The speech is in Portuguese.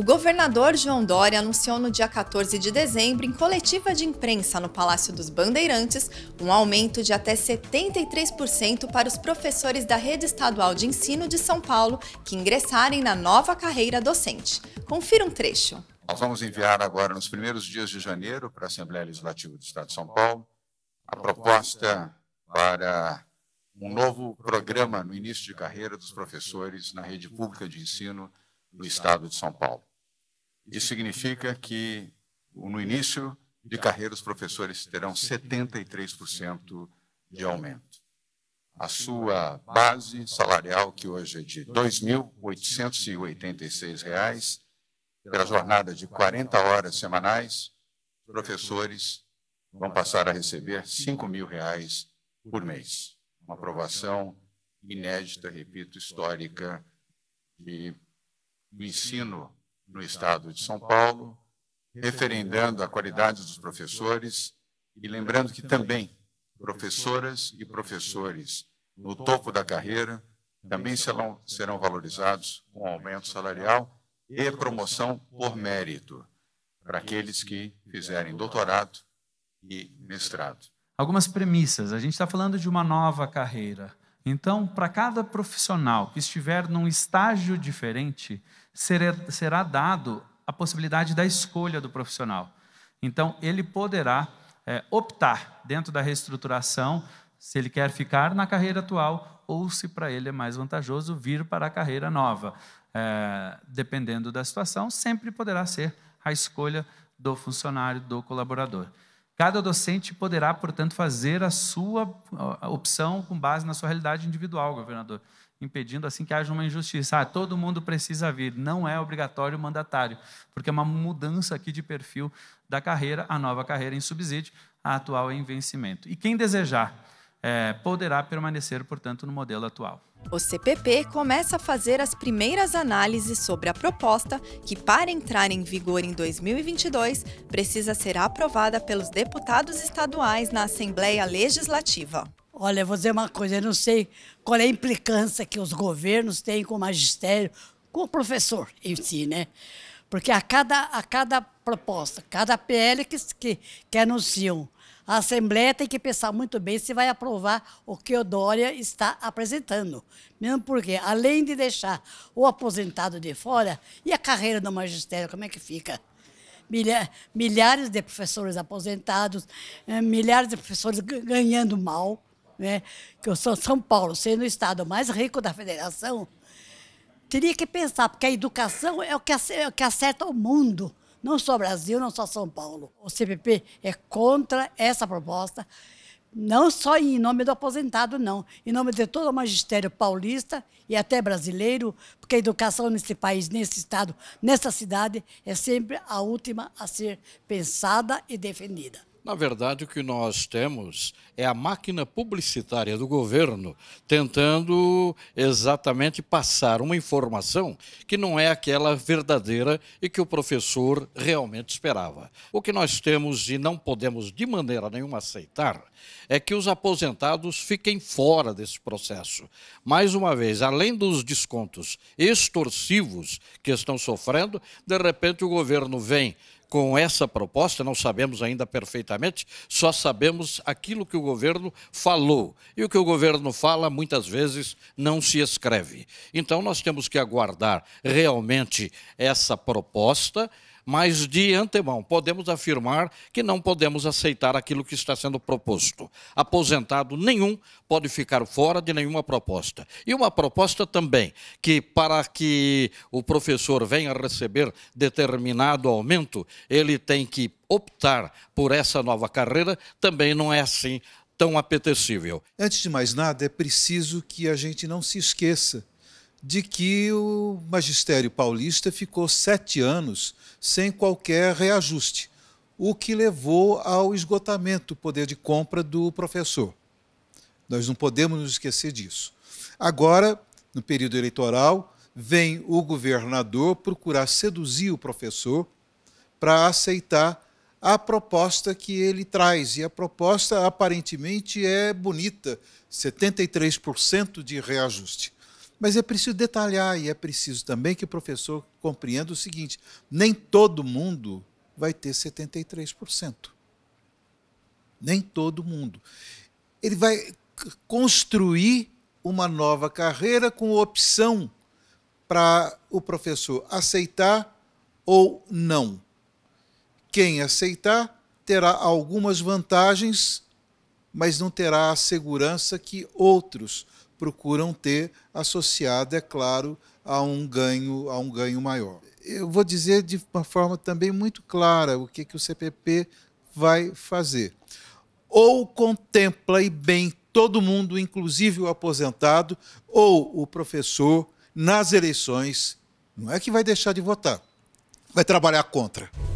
O governador João Dória anunciou no dia 14 de dezembro, em coletiva de imprensa no Palácio dos Bandeirantes, um aumento de até 73% para os professores da rede estadual de ensino de São Paulo que ingressarem na nova carreira docente. Confira um trecho. Nós vamos enviar agora, nos primeiros dias de janeiro, para a Assembleia Legislativa do Estado de São Paulo, a proposta para um novo programa no início de carreira dos professores na rede pública de ensino do Estado de São Paulo. Isso significa que, no início de carreira, os professores terão 73% de aumento. A sua base salarial, que hoje é de R$ 2.886, pela jornada de 40 horas semanais, os professores vão passar a receber R$ 5.000 por mês. Uma aprovação inédita, repito, histórica de, do ensino no Estado de São Paulo, referendando a qualidade dos professores e lembrando que também professoras e professores no topo da carreira também serão, serão valorizados com aumento salarial e promoção por mérito para aqueles que fizerem doutorado e mestrado. Algumas premissas. A gente está falando de uma nova carreira. Então, para cada profissional que estiver num estágio diferente, será, será dado a possibilidade da escolha do profissional. Então, ele poderá é, optar dentro da reestruturação se ele quer ficar na carreira atual ou se para ele é mais vantajoso vir para a carreira nova. É, dependendo da situação, sempre poderá ser a escolha do funcionário, do colaborador. Cada docente poderá, portanto, fazer a sua opção com base na sua realidade individual, governador, impedindo assim que haja uma injustiça. Ah, todo mundo precisa vir, não é obrigatório mandatário, porque é uma mudança aqui de perfil da carreira, a nova carreira em subsídio, a atual em vencimento. E quem desejar é, poderá permanecer, portanto, no modelo atual. O CPP começa a fazer as primeiras análises sobre a proposta que, para entrar em vigor em 2022, precisa ser aprovada pelos deputados estaduais na Assembleia Legislativa. Olha, vou dizer uma coisa, eu não sei qual é a implicância que os governos têm com o magistério, com o professor em si, né? Porque a cada, a cada proposta, cada PL que, que, que anunciam, a Assembleia tem que pensar muito bem se vai aprovar o que o Dória está apresentando. Mesmo porque, além de deixar o aposentado de fora, e a carreira do magistério, como é que fica? Milhares de professores aposentados, é, milhares de professores ganhando mal. Né? Que o São Paulo, sendo o estado mais rico da federação, teria que pensar, porque a educação é o que é acerta, o, o mundo, não só Brasil, não só São Paulo. O CPP é contra essa proposta, não só em nome do aposentado, não, em nome de todo o magistério paulista e até brasileiro, porque a educação nesse país, nesse estado, nessa cidade, é sempre a última a ser pensada e defendida. Na verdade, o que nós temos é a máquina publicitária do governo tentando exatamente passar uma informação que não é aquela verdadeira e que o professor realmente esperava. O que nós temos e não podemos de maneira nenhuma aceitar é que os aposentados fiquem fora desse processo. Mais uma vez, além dos descontos extorsivos que estão sofrendo, de repente o governo vem com essa proposta, não sabemos ainda perfeitamente, só sabemos aquilo que o governo falou. E o que o governo fala, muitas vezes, não se escreve. Então, nós temos que aguardar realmente essa proposta mas de antemão podemos afirmar que não podemos aceitar aquilo que está sendo proposto. Aposentado nenhum pode ficar fora de nenhuma proposta. E uma proposta também que, para que o professor venha receber determinado aumento, ele tem que optar por essa nova carreira, também não é assim tão apetecível. Antes de mais nada, é preciso que a gente não se esqueça de que o magistério paulista ficou sete anos sem qualquer reajuste, o que levou ao esgotamento do poder de compra do professor. Nós não podemos nos esquecer disso. Agora, no período eleitoral, vem o governador procurar seduzir o professor para aceitar a proposta que ele traz. E a proposta aparentemente é bonita: 73% de reajuste. Mas é preciso detalhar e é preciso também que o professor compreenda o seguinte: nem todo mundo vai ter 73%. Nem todo mundo. Ele vai construir uma nova carreira com opção para o professor aceitar ou não. Quem aceitar terá algumas vantagens, mas não terá a segurança que outros procuram ter associado, é claro, a um ganho, a um ganho maior. Eu vou dizer de uma forma também muito clara o que, que o CPP vai fazer. Ou contempla e bem todo mundo, inclusive o aposentado ou o professor, nas eleições, não é que vai deixar de votar, vai trabalhar contra.